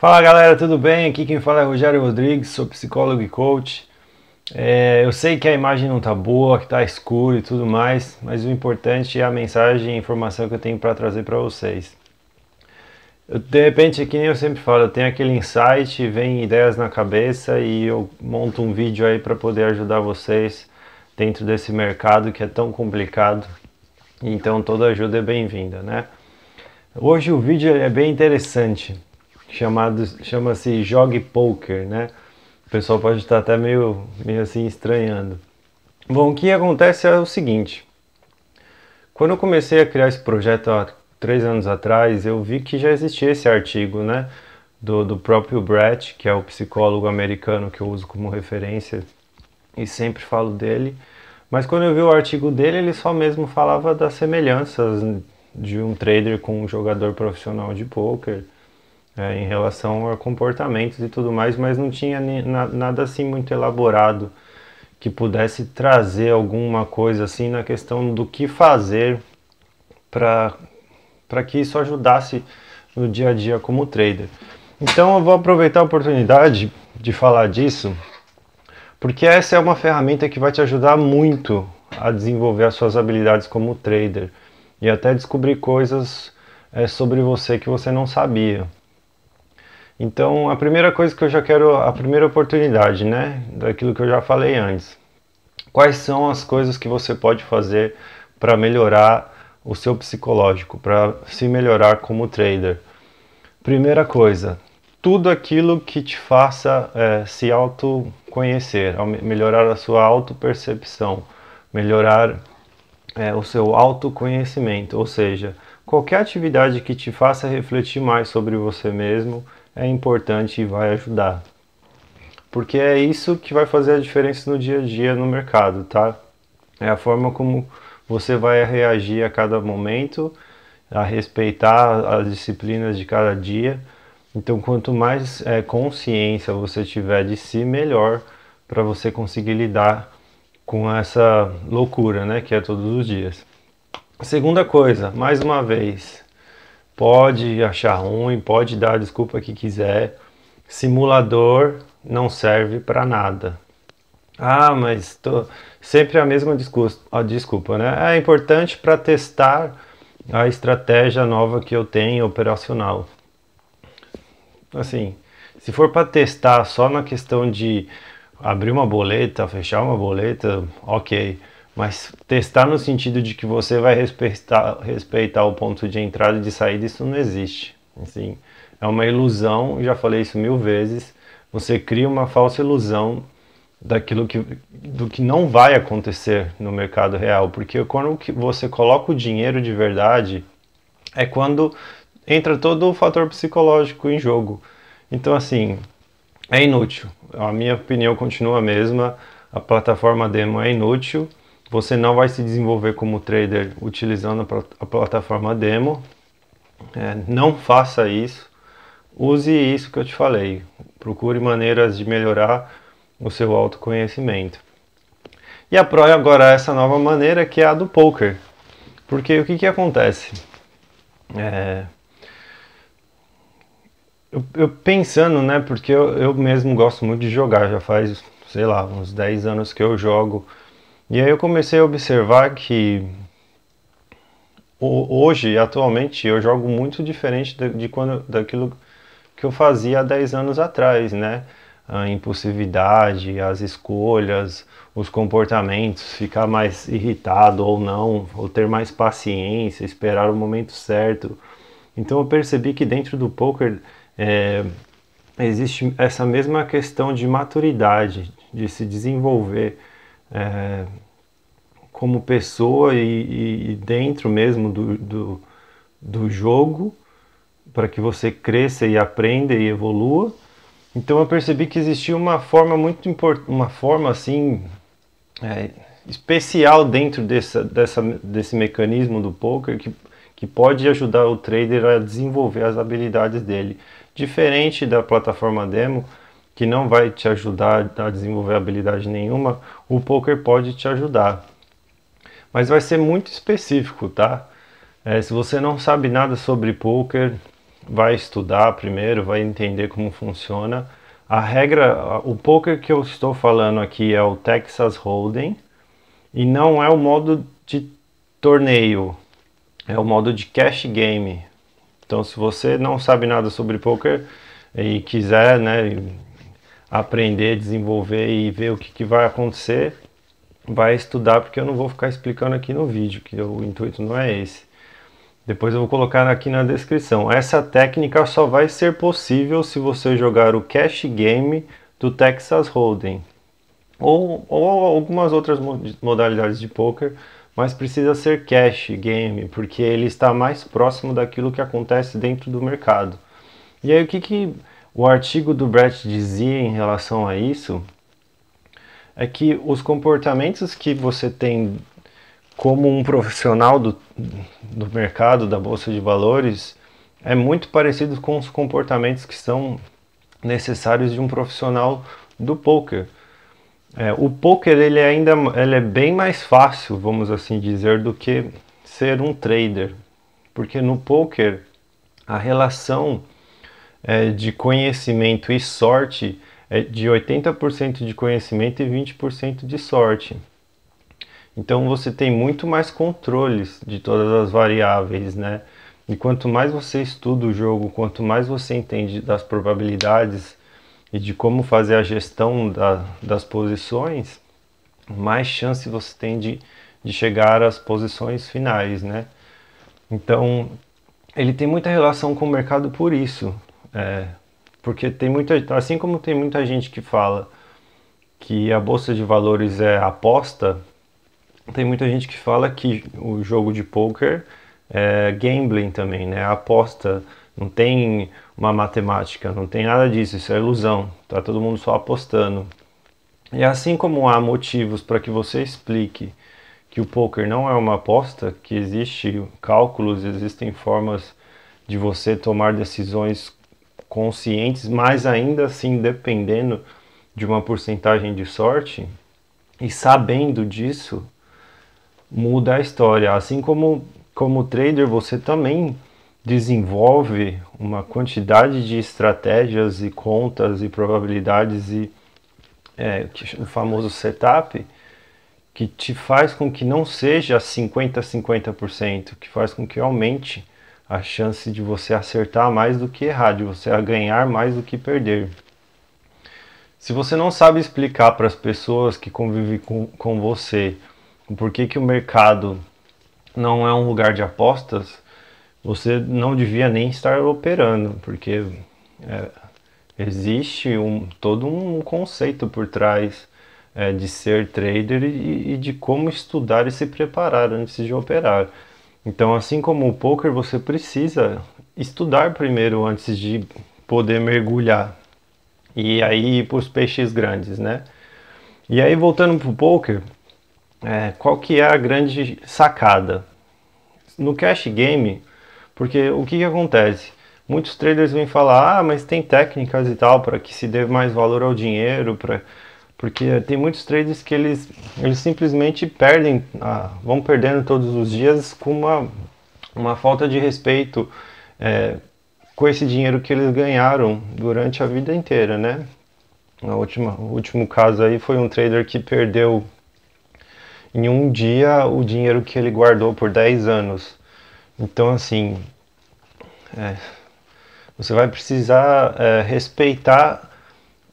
Fala galera, tudo bem? Aqui quem fala é Rogério Rodrigues, sou psicólogo e coach. É, eu sei que a imagem não tá boa, que tá escuro e tudo mais, mas o importante é a mensagem e a informação que eu tenho para trazer para vocês. Eu, de repente, aqui é nem eu sempre falo, eu tenho aquele insight, vem ideias na cabeça e eu monto um vídeo aí para poder ajudar vocês dentro desse mercado que é tão complicado. Então toda ajuda é bem-vinda, né? Hoje o vídeo é bem interessante chamado chama-se Jogue Poker, né? O pessoal pode estar até meio, meio assim estranhando. Bom, o que acontece é o seguinte. Quando eu comecei a criar esse projeto há três anos atrás, eu vi que já existia esse artigo, né? Do, do próprio Brett, que é o psicólogo americano que eu uso como referência e sempre falo dele. Mas quando eu vi o artigo dele, ele só mesmo falava das semelhanças de um trader com um jogador profissional de poker é, em relação a comportamentos e tudo mais, mas não tinha na, nada assim muito elaborado que pudesse trazer alguma coisa assim na questão do que fazer para que isso ajudasse no dia a dia como trader. Então eu vou aproveitar a oportunidade de falar disso, porque essa é uma ferramenta que vai te ajudar muito a desenvolver as suas habilidades como trader e até descobrir coisas é, sobre você que você não sabia. Então, a primeira coisa que eu já quero, a primeira oportunidade, né, daquilo que eu já falei antes. Quais são as coisas que você pode fazer para melhorar o seu psicológico, para se melhorar como trader? Primeira coisa, tudo aquilo que te faça é, se autoconhecer, melhorar a sua autopercepção, melhorar é, o seu autoconhecimento, ou seja, qualquer atividade que te faça refletir mais sobre você mesmo é importante e vai ajudar. Porque é isso que vai fazer a diferença no dia a dia no mercado, tá? É a forma como você vai reagir a cada momento, a respeitar as disciplinas de cada dia. Então, quanto mais é, consciência você tiver de si, melhor para você conseguir lidar com essa loucura, né, que é todos os dias. Segunda coisa, mais uma vez, pode achar ruim, pode dar a desculpa que quiser. Simulador não serve para nada. Ah, mas tô... sempre é a mesma discurso... desculpa, né? É importante para testar a estratégia nova que eu tenho operacional. Assim, se for para testar só na questão de abrir uma boleta, fechar uma boleta, ok. Mas testar no sentido de que você vai respeitar, respeitar o ponto de entrada e de saída, isso não existe. Assim, é uma ilusão, já falei isso mil vezes. Você cria uma falsa ilusão daquilo que, do que não vai acontecer no mercado real, porque quando você coloca o dinheiro de verdade, é quando entra todo o fator psicológico em jogo. Então, assim, é inútil. A minha opinião continua a mesma. A plataforma demo é inútil você não vai se desenvolver como trader utilizando a plataforma demo. É, não faça isso. Use isso que eu te falei. Procure maneiras de melhorar o seu autoconhecimento. E a pro é agora essa nova maneira que é a do poker. Porque o que, que acontece? É... Eu, eu, pensando, né? Porque eu, eu mesmo gosto muito de jogar, já faz, sei lá, uns 10 anos que eu jogo e aí eu comecei a observar que hoje, atualmente, eu jogo muito diferente de, quando, daquilo que eu fazia há 10 anos atrás, né? A impulsividade, as escolhas, os comportamentos, ficar mais irritado ou não, ou ter mais paciência, esperar o momento certo. Então eu percebi que dentro do poker é, existe essa mesma questão de maturidade, de se desenvolver. É, como pessoa e, e dentro mesmo do, do, do jogo, para que você cresça e aprenda e evolua. Então eu percebi que existia uma forma muito importante, uma forma assim é, especial dentro dessa, dessa, desse mecanismo do poker que, que pode ajudar o trader a desenvolver as habilidades dele. Diferente da plataforma demo, que não vai te ajudar a desenvolver habilidade nenhuma, o poker pode te ajudar mas vai ser muito específico, tá? É, se você não sabe nada sobre poker, vai estudar primeiro, vai entender como funciona. A regra, o poker que eu estou falando aqui é o Texas Hold'em e não é o modo de torneio, é o modo de cash game. Então, se você não sabe nada sobre poker e quiser, né, aprender, desenvolver e ver o que, que vai acontecer, vai estudar, porque eu não vou ficar explicando aqui no vídeo, que o intuito não é esse. Depois eu vou colocar aqui na descrição. Essa técnica só vai ser possível se você jogar o cash game do Texas Hold'em ou, ou algumas outras modalidades de poker, mas precisa ser cash game, porque ele está mais próximo daquilo que acontece dentro do mercado. E aí o que, que o artigo do Brett dizia em relação a isso? é que os comportamentos que você tem como um profissional do, do mercado, da bolsa de valores, é muito parecido com os comportamentos que são necessários de um profissional do poker. É, o poker ele é ainda ele é bem mais fácil, vamos assim dizer, do que ser um trader, porque no poker a relação é, de conhecimento e sorte é de 80% de conhecimento e 20% de sorte. Então você tem muito mais controles de todas as variáveis, né? E quanto mais você estuda o jogo, quanto mais você entende das probabilidades e de como fazer a gestão da, das posições, mais chance você tem de, de chegar às posições finais, né? Então, ele tem muita relação com o mercado por isso. É, porque tem muita, assim como tem muita gente que fala que a bolsa de valores é aposta, tem muita gente que fala que o jogo de poker é gambling também, né? Aposta, não tem uma matemática, não tem nada disso, isso é ilusão. Tá todo mundo só apostando. E assim como há motivos para que você explique que o poker não é uma aposta, que existe cálculos, existem formas de você tomar decisões conscientes, mas ainda assim dependendo de uma porcentagem de sorte e sabendo disso muda a história. Assim como como trader, você também desenvolve uma quantidade de estratégias e contas e probabilidades e é, o famoso setup que te faz com que não seja 50-50%, que faz com que aumente a chance de você acertar mais do que errar, de você ganhar mais do que perder. Se você não sabe explicar para as pessoas que convivem com, com você por que, que o mercado não é um lugar de apostas, você não devia nem estar operando, porque é, existe um, todo um conceito por trás é, de ser trader e, e de como estudar e se preparar antes de operar. Então, assim como o poker, você precisa estudar primeiro antes de poder mergulhar e aí ir para os peixes grandes, né? E aí voltando para o poker, é, qual que é a grande sacada no cash game? Porque o que, que acontece? Muitos traders vêm falar, ah, mas tem técnicas e tal para que se dê mais valor ao dinheiro, para porque tem muitos traders que eles, eles simplesmente perdem, ah, vão perdendo todos os dias com uma, uma falta de respeito é, com esse dinheiro que eles ganharam durante a vida inteira, né? Na última, o último caso aí foi um trader que perdeu em um dia o dinheiro que ele guardou por 10 anos. Então, assim, é, você vai precisar é, respeitar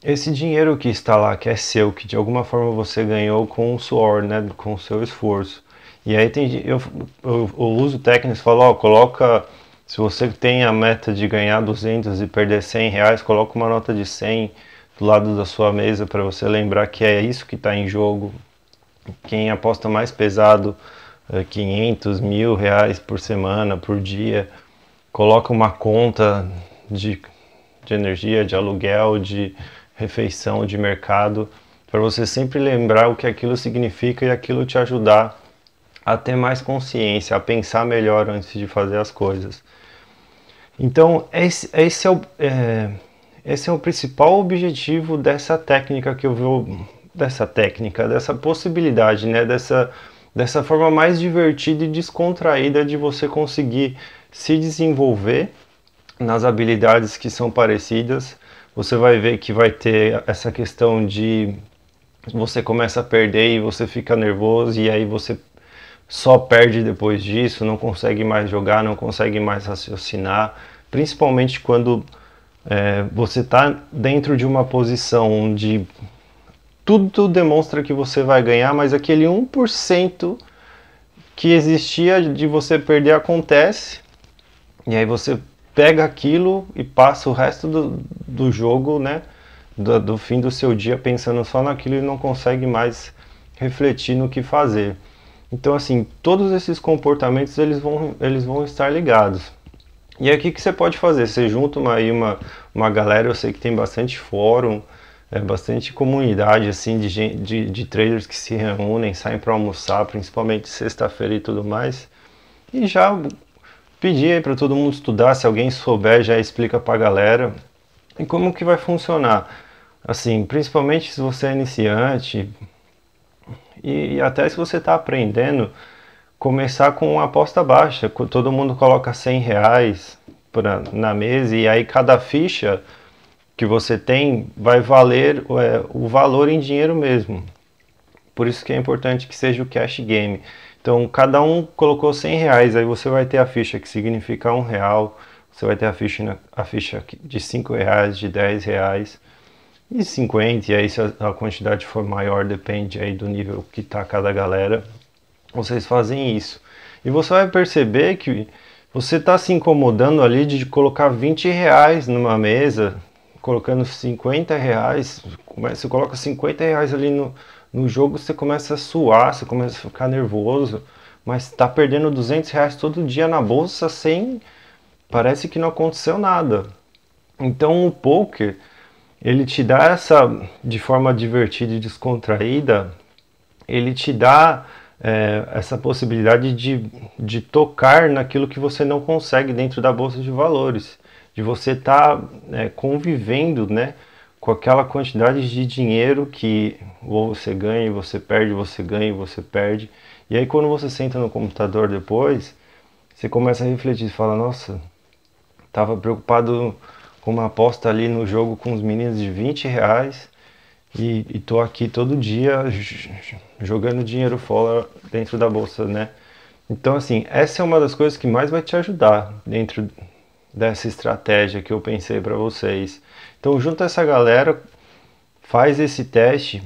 esse dinheiro que está lá, que é seu, que de alguma forma você ganhou com o suor, né, com o seu esforço. E aí tem, eu, eu, eu uso técnicas, falo, ó, coloca, se você tem a meta de ganhar 200 e perder 100 reais, coloca uma nota de 100 do lado da sua mesa para você lembrar que é isso que está em jogo. Quem aposta mais pesado, 500 eh, mil reais por semana, por dia, coloca uma conta de, de energia, de aluguel, de refeição de mercado, para você sempre lembrar o que aquilo significa e aquilo te ajudar a ter mais consciência, a pensar melhor antes de fazer as coisas. Então, esse, esse é o, é, esse é o principal objetivo dessa técnica que eu vou. dessa técnica, dessa possibilidade, né? Dessa, dessa forma mais divertida e descontraída de você conseguir se desenvolver nas habilidades que são parecidas você vai ver que vai ter essa questão de você começa a perder e você fica nervoso e aí você só perde depois disso, não consegue mais jogar, não consegue mais raciocinar, principalmente quando é, você está dentro de uma posição onde tudo demonstra que você vai ganhar, mas aquele 1% que existia de você perder acontece, e aí você pega aquilo e passa o resto do, do jogo, né? Do, do, fim do seu dia pensando só naquilo e não consegue mais refletir no que fazer. Então, assim, todos esses comportamentos eles vão, eles vão estar ligados. E aqui que você pode fazer? Você junta uma, aí uma, uma galera, eu sei que tem bastante fórum, é, bastante comunidade assim de, de, de traders que se reúnem, saem para almoçar, principalmente sexta-feira e tudo mais. E já Pedi aí para todo mundo estudar, se alguém souber já explica para a galera. E como que vai funcionar? Assim, principalmente se você é iniciante e, e até se você está aprendendo, começar com uma aposta baixa. Todo mundo coloca 100 reais pra, na mesa e aí cada ficha que você tem vai valer é, o valor em dinheiro mesmo. Por isso que é importante que seja o cash game. Então cada um colocou 100 reais, aí você vai ter a ficha que significa um real, você vai ter a ficha, a ficha de 5 reais, de 10 reais e 50, e aí se a quantidade for maior depende aí do nível que está cada galera, vocês fazem isso. E você vai perceber que você está se incomodando ali de colocar 20 reais numa mesa, colocando 50 reais, você coloca 50 reais ali no, no jogo você começa a suar, você começa a ficar nervoso, mas está perdendo 200 reais todo dia na bolsa sem. Parece que não aconteceu nada. Então o poker ele te dá essa de forma divertida e descontraída, ele te dá é, essa possibilidade de, de tocar naquilo que você não consegue dentro da bolsa de valores, de você estar tá, é, convivendo, né? com aquela quantidade de dinheiro que ou você ganha e você perde, você ganha e você perde. E aí quando você senta no computador depois, você começa a refletir e fala, nossa, tava preocupado com uma aposta ali no jogo com os meninos de 20 reais e, e tô aqui todo dia jogando dinheiro fora dentro da bolsa, né? Então assim, essa é uma das coisas que mais vai te ajudar dentro dessa estratégia que eu pensei para vocês. Então junta essa galera, faz esse teste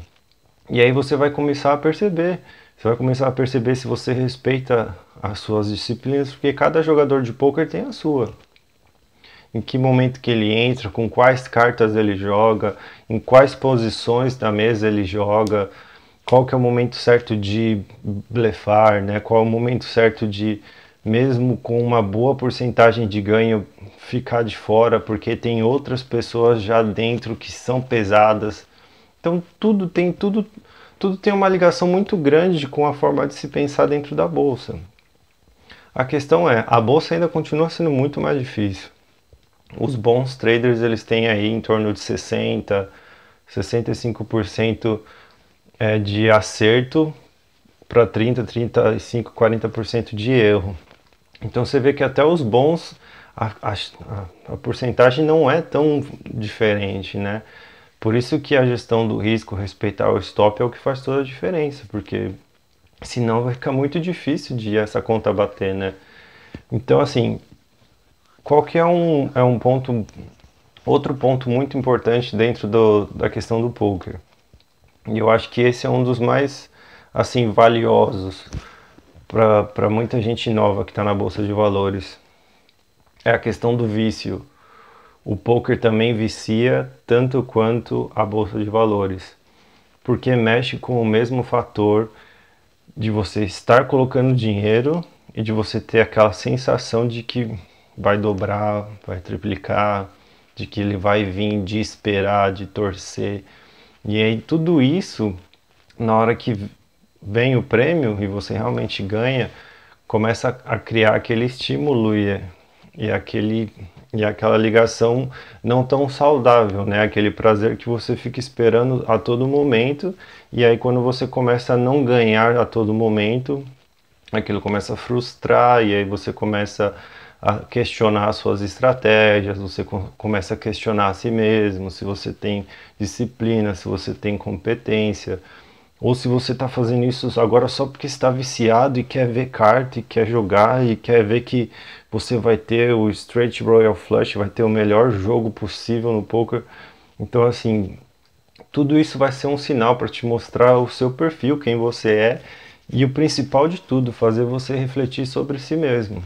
e aí você vai começar a perceber. Você vai começar a perceber se você respeita as suas disciplinas, porque cada jogador de poker tem a sua. Em que momento que ele entra, com quais cartas ele joga, em quais posições da mesa ele joga, qual que é o momento certo de blefar, né? Qual é o momento certo de mesmo com uma boa porcentagem de ganho, ficar de fora porque tem outras pessoas já dentro que são pesadas. Então tudo tem tudo tudo tem uma ligação muito grande com a forma de se pensar dentro da bolsa. A questão é, a bolsa ainda continua sendo muito mais difícil. Os bons traders eles têm aí em torno de 60, 65% eh, de acerto para 30, 35, 40% de erro. Então você vê que até os bons a, a, a, porcentagem não é tão diferente, né? Por isso que a gestão do risco, respeitar o stop é o que faz toda a diferença, porque senão vai ficar muito difícil de essa conta bater, né? Então assim, qual que é um, é um ponto, outro ponto muito importante dentro do, da questão do poker? E eu acho que esse é um dos mais assim valiosos para muita gente nova que está na bolsa de valores é a questão do vício. O poker também vicia tanto quanto a bolsa de valores, porque mexe com o mesmo fator de você estar colocando dinheiro e de você ter aquela sensação de que vai dobrar, vai triplicar, de que ele vai vir, de esperar, de torcer. E aí tudo isso, na hora que vem o prêmio e você realmente ganha, começa a criar aquele estímulo e, e, aquele, e aquela ligação não tão saudável, né? Aquele prazer que você fica esperando a todo momento e aí quando você começa a não ganhar a todo momento, aquilo começa a frustrar e aí você começa a questionar suas estratégias, você começa a questionar a si mesmo, se você tem disciplina, se você tem competência, ou se você está fazendo isso agora só porque está viciado e quer ver carta e quer jogar e quer ver que você vai ter o straight royal flush, vai ter o melhor jogo possível no poker. Então assim, tudo isso vai ser um sinal para te mostrar o seu perfil, quem você é e o principal de tudo, fazer você refletir sobre si mesmo.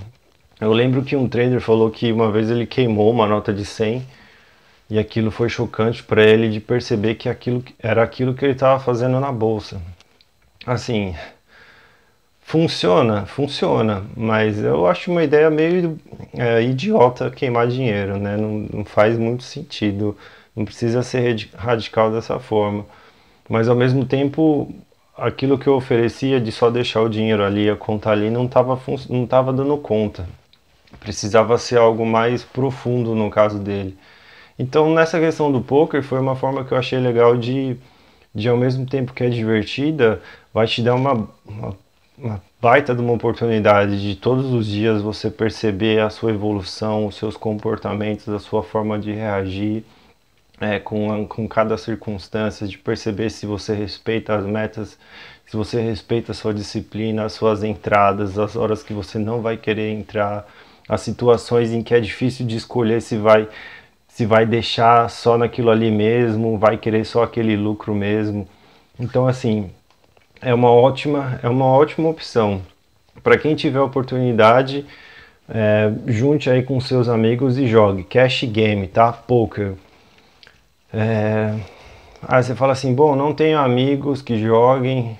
Eu lembro que um trader falou que uma vez ele queimou uma nota de 100 e aquilo foi chocante para ele de perceber que aquilo era aquilo que ele estava fazendo na bolsa. Assim, funciona, funciona, mas eu acho uma ideia meio é, idiota queimar dinheiro, né? Não, não faz muito sentido, não precisa ser radical dessa forma. Mas ao mesmo tempo, aquilo que eu oferecia de só deixar o dinheiro ali, a conta ali, não estava não tava dando conta. Precisava ser algo mais profundo no caso dele. Então, nessa questão do poker, foi uma forma que eu achei legal de, de ao mesmo tempo que é divertida, vai te dar uma, uma, uma baita de uma oportunidade de todos os dias você perceber a sua evolução, os seus comportamentos, a sua forma de reagir. É, com, com cada circunstância, de perceber se você respeita as metas, se você respeita a sua disciplina, as suas entradas, as horas que você não vai querer entrar, as situações em que é difícil de escolher se vai se vai deixar só naquilo ali mesmo, vai querer só aquele lucro mesmo. Então assim, é uma ótima, é uma ótima opção. Para quem tiver oportunidade, é, junte aí com seus amigos e jogue. Cash game, tá? Poker. É... Aí você fala assim, bom, não tenho amigos que joguem,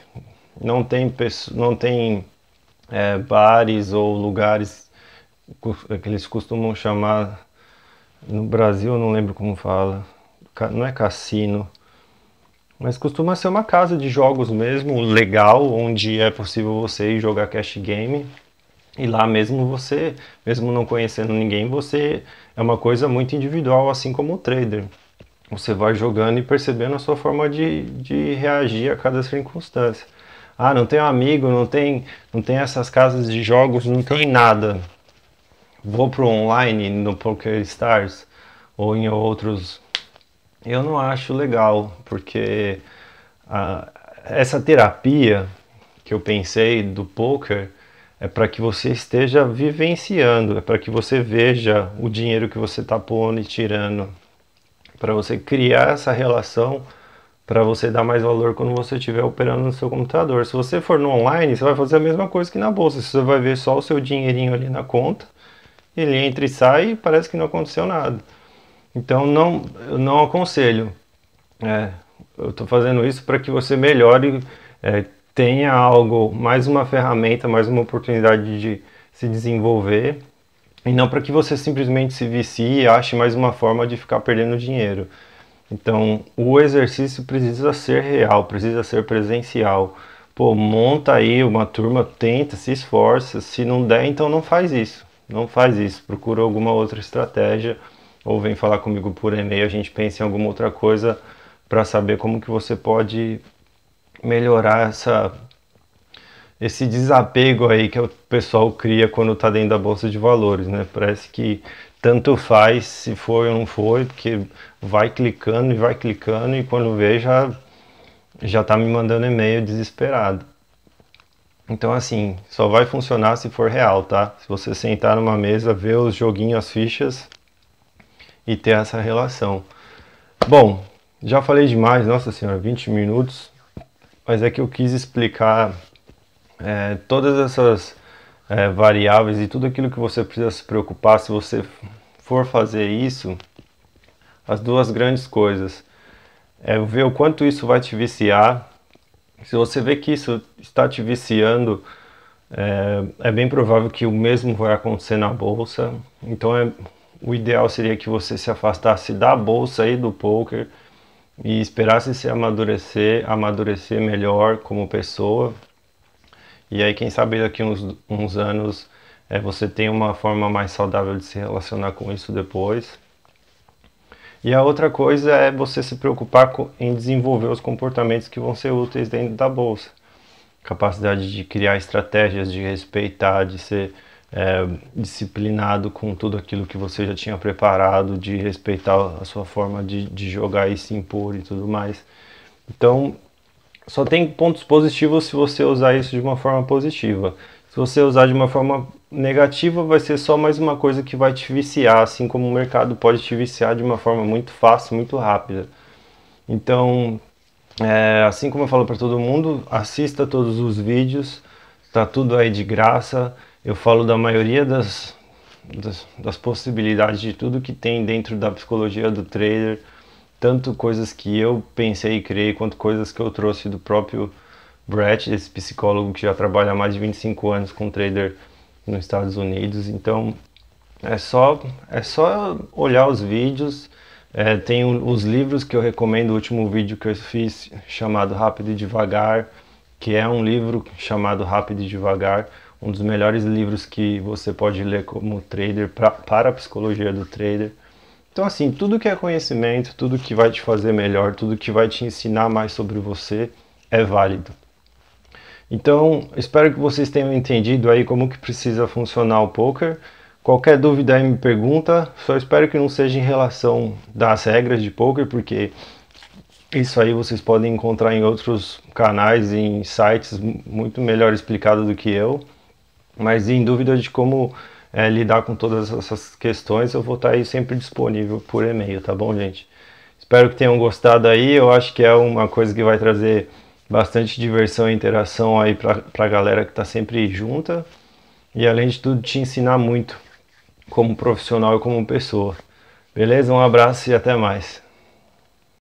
não tem, não tem é, bares ou lugares que eles costumam chamar no Brasil eu não lembro como fala. Não é cassino. Mas costuma ser uma casa de jogos mesmo, legal, onde é possível você ir jogar cash game. E lá mesmo você, mesmo não conhecendo ninguém, você é uma coisa muito individual, assim como o trader. Você vai jogando e percebendo a sua forma de, de reagir a cada circunstância. Ah, não tem amigo, não tem, não tem essas casas de jogos, não tem nada vou para o online, no Poker Stars ou em outros, eu não acho legal, porque ah, essa terapia que eu pensei do poker é para que você esteja vivenciando, é para que você veja o dinheiro que você está pondo e tirando, para você criar essa relação, para você dar mais valor quando você estiver operando no seu computador. Se você for no online, você vai fazer a mesma coisa que na bolsa, você vai ver só o seu dinheirinho ali na conta ele entra e sai e parece que não aconteceu nada. Então não, eu não aconselho. É, eu estou fazendo isso para que você melhore, é, tenha algo, mais uma ferramenta, mais uma oportunidade de se desenvolver e não para que você simplesmente se vicie e ache mais uma forma de ficar perdendo dinheiro. Então, o exercício precisa ser real, precisa ser presencial. Pô, monta aí uma turma, tenta, se esforça. Se não der, então não faz isso não faz isso, procura alguma outra estratégia ou vem falar comigo por e-mail, a gente pensa em alguma outra coisa para saber como que você pode melhorar essa esse desapego aí que o pessoal cria quando está dentro da bolsa de valores, né? Parece que tanto faz se foi ou não foi, porque vai clicando e vai clicando e quando vê já já está me mandando e-mail desesperado. Então, assim, só vai funcionar se for real, tá? Se você sentar numa mesa, ver os joguinhos, as fichas e ter essa relação. Bom, já falei demais, nossa senhora, 20 minutos, mas é que eu quis explicar é, todas essas é, variáveis e tudo aquilo que você precisa se preocupar se você for fazer isso. As duas grandes coisas é ver o quanto isso vai te viciar se você vê que isso está te viciando, é, é bem provável que o mesmo vai acontecer na bolsa. Então, é, o ideal seria que você se afastasse da bolsa e do poker e esperasse se amadurecer, amadurecer melhor como pessoa. E aí, quem sabe daqui uns, uns anos é, você tem uma forma mais saudável de se relacionar com isso depois. E a outra coisa é você se preocupar em desenvolver os comportamentos que vão ser úteis dentro da bolsa. Capacidade de criar estratégias, de respeitar, de ser é, disciplinado com tudo aquilo que você já tinha preparado, de respeitar a sua forma de, de jogar e se impor e tudo mais. Então, só tem pontos positivos se você usar isso de uma forma positiva. Se você usar de uma forma negativa, vai ser só mais uma coisa que vai te viciar, assim como o mercado pode te viciar de uma forma muito fácil, muito rápida. Então, é, assim como eu falo para todo mundo, assista todos os vídeos, está tudo aí de graça. Eu falo da maioria das, das, das possibilidades de tudo que tem dentro da psicologia do trader, tanto coisas que eu pensei e criei, quanto coisas que eu trouxe do próprio Brett, esse psicólogo que já trabalha há mais de 25 anos com trader nos Estados Unidos. Então é só, é só olhar os vídeos. É, tem os livros que eu recomendo, o último vídeo que eu fiz chamado Rápido e Devagar, que é um livro chamado Rápido e Devagar, um dos melhores livros que você pode ler como trader, pra, para a psicologia do trader. Então, assim, tudo que é conhecimento, tudo que vai te fazer melhor, tudo que vai te ensinar mais sobre você é válido. Então, espero que vocês tenham entendido aí como que precisa funcionar o poker. Qualquer dúvida aí me pergunta, só espero que não seja em relação das regras de poker, porque isso aí vocês podem encontrar em outros canais, em sites muito melhor explicado do que eu. Mas em dúvida de como é, lidar com todas essas questões, eu vou estar aí sempre disponível por e-mail, tá bom, gente? Espero que tenham gostado aí. Eu acho que é uma coisa que vai trazer bastante diversão e interação aí para a galera que está sempre junta e além de tudo te ensinar muito como profissional e como pessoa. Beleza? Um abraço e até mais.